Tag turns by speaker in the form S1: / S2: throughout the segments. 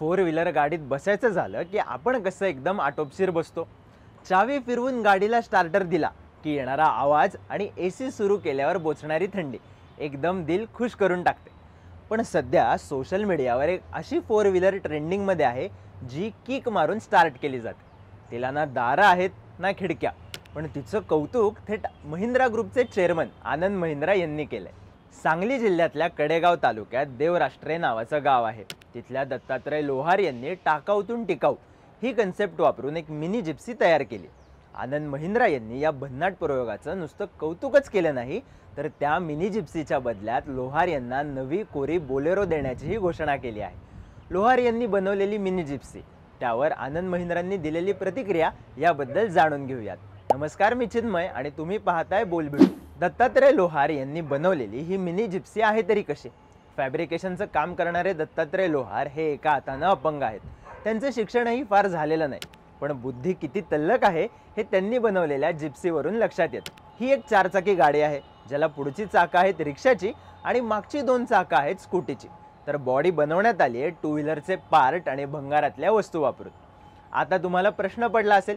S1: four wheeler गाडीत बसायचं झालं की आपण कसं एकदम आटोपशीर बसतो चावी फिरवून गाडीला स्टार्टर दिला की येणारा आवाज आणि ए सी सुरू केल्यावर बोचणारी थंडी एकदम दिल खुश करून टाकते पण सध्या सोशल मीडियावर एक अशी फोर व्हीलर ट्रेंडिंगमध्ये आहे जी किक मारून स्टार्ट केली जाते तिला ना दारं आहेत ना खिडक्या पण तिचं कौतुक थेट महिंद्रा ग्रुपचे चेअरमन आनंद महिंद्रा यांनी केलं सांगली जिल्ह्यातल्या कडेगाव तालुक्यात देवराष्ट्रे नावाचं गाव आहे तिथल्या दत्तात्रय लोहार यांनी टाकाऊतून टिकाऊ ही कन्सेप्ट वापरून एक मिनी जिप्सी तयार केली आनंद महिंद्रा यांनी या भन्नाट प्रयोगाचं नुसतं कौतुकच केलं नाही तर त्या मिनी जिप्सीच्या बदल्यात लोहार यांना नवी कोरी बोलेरो देण्याचीही घोषणा केली आहे लोहार यांनी बनवलेली मिनी जिप्सी त्यावर आनंद महिंद्रांनी दिलेली प्रतिक्रिया याबद्दल जाणून घेऊयात नमस्कार मी चिन्मय आणि तुम्ही पाहताय बोलबिडू दत्तात्रय लोहार यांनी बनवलेली ही मिनी जिप्सी आहे तरी कशी फॅब्रिकेशनचं काम करणारे दत्तात्रय लोहार हे एका हातानं अपंग आहेत त्यांचं शिक्षणही फार झालेलं नाही पण बुद्धी किती तल्लक आहे हे त्यांनी बनवलेल्या जिप्सीवरून लक्षात येतं ही एक चारचाकी गाडी आहे ज्याला पुढची चाक आहेत रिक्षाची आणि मागची दोन चाक आहेत स्कूटीची तर बॉडी बनवण्यात आली आहे टू व्हीलरचे पार्ट आणि भंगारातल्या वस्तू वापरून आता तुम्हाला प्रश्न पडला असेल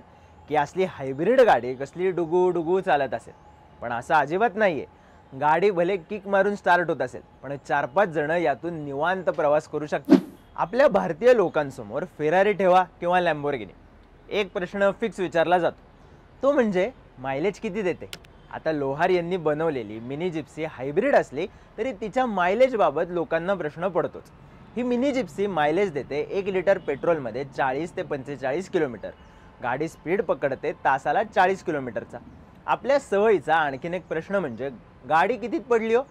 S1: की असली हायब्रिड गाडी कसली डुगू डुगू चालत असेल पण असं अजिबात नाही आहे गाडी भले किक मारून स्टार्ट होत असेल पण चार पाच जण यातून निवांत प्रवास करू शकतात आपल्या भारतीय लोकांसमोर फेरारी ठेवा किंवा लॅम्बोर्गिनी एक प्रश्न फिक्स विचारला जातो तो म्हणजे मायलेज किती देते आता लोहार यांनी बनवलेली मिनी जिप्सी हायब्रिड असली तरी तिच्या मायलेजबाबत लोकांना प्रश्न पडतोच ही मिनी जिप्सी मायलेज देते एक लिटर पेट्रोलमध्ये चाळीस ते पंचेचाळीस किलोमीटर गाडी स्पीड पकडते तासाला चाळीस किलोमीटरचा आपल्या सवयीचा आणखीन एक प्रश्न म्हणजे गाडी कितीत पडली हो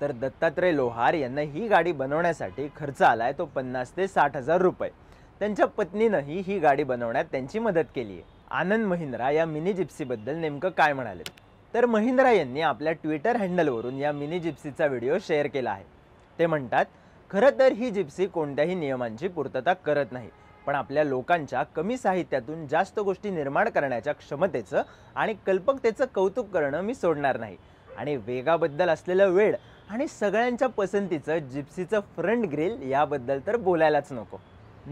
S1: तर दत्तात्रय लोहार यांना ही गाडी बनवण्यासाठी खर्च आलाय तो पन्नास ते साठ हजार रुपये त्यांच्या पत्नीनंही ही गाडी बनवण्यात त्यांची मदत केली आहे आनंद महिंद्रा या मिनी जिप्सीबद्दल नेमकं काय म्हणाले तर महिंद्रा यांनी आपल्या ट्विटर हँडलवरून या मिनी जिप्सीचा व्हिडिओ शेअर केला आहे ते म्हणतात खरं तर ही जिप्सी कोणत्याही नियमांची पूर्तता करत नाही पण आपल्या लोकांच्या कमी साहित्यातून जास्त गोष्टी निर्माण करण्याच्या क्षमतेचं आणि कल्पकतेचं कौतुक करणं मी सोडणार नाही आणि वेगाबद्दल असलेलं वेळ आणि सगळ्यांच्या पसंतीचं जिप्सीचं फ्रंट ग्रिल याबद्दल तर बोलायलाच नको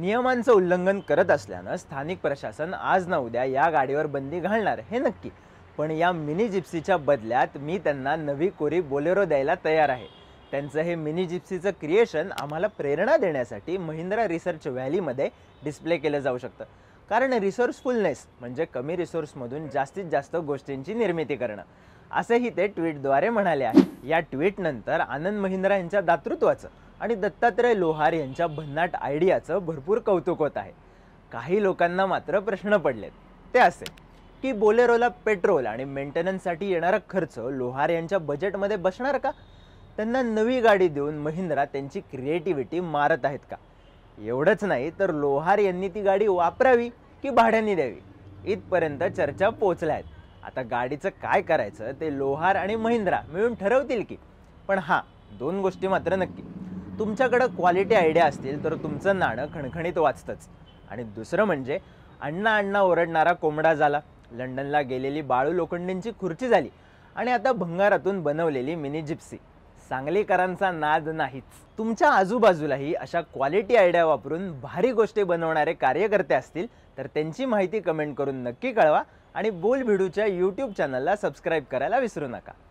S1: नियमांचं उल्लंघन करत असल्यानं स्थानिक प्रशासन आज ना उद्या या गाडीवर बंदी घालणार हे नक्की पण या मिनी जिप्सीच्या बदल्यात मी त्यांना नवी कोरी बोलेरो द्यायला तयार आहे त्यांचं हे मिनी जिप्सीचं क्रिएशन आम्हाला प्रेरणा देण्यासाठी महिंद्रा रिसर्च व्हॅलीमध्ये डिस्प्ले केलं जाऊ शकतं कारण रिसोर्सफुलनेस म्हणजे कमी रिसोर्समधून जास्तीत जास्त गोष्टींची निर्मिती करणं असेही ते ट्विटद्वारे म्हणाले आहे या ट्विटनंतर आनंद महिंद्रा यांच्या दातृत्वाचं आणि दत्तात्रय लोहार यांच्या भन्नाट आयडियाचं भरपूर कौतुक होत आहे काही लोकांना मात्र प्रश्न पडलेत ते असे की बोलेरोला पेट्रोल आणि मेंटेनन्ससाठी येणारा खर्च लोहार यांच्या बजेटमध्ये बसणार का त्यांना नवी गाडी देऊन महिंद्रा त्यांची क्रिएटिव्हिटी मारत आहेत का एवढंच नाही तर लोहार यांनी ती गाडी वापरावी की भाड्याने द्यावी इथपर्यंत चर्चा पोचल्या आहेत आता गाडीचं काय करायचं ते लोहार आणि महिंद्रा मिळून ठरवतील की पण हां दोन गोष्टी मात्र नक्की तुमच्याकडं क्वालिटी आयडिया असतील तर तुमचं नाणं खणखणीत वाचतंच आणि दुसरं म्हणजे अण्णा अण्णा ओरडणारा कोंबडा झाला लंडनला गेलेली बाळू लोखंडींची खुर्ची झाली आणि आता भंगारातून बनवलेली मिनी जिप्सी सांगलीकरांचा नाद नाहीच तुमच्या आजूबाजूलाही अशा क्वालिटी आयडिया वापरून भारी गोष्टी बनवणारे कार्यकर्ते असतील तर त्यांची माहिती कमेंट करून नक्की कळवा आणि बोल भिडूच्या यूट्यूब चॅनलला सबस्क्राईब करायला विसरू नका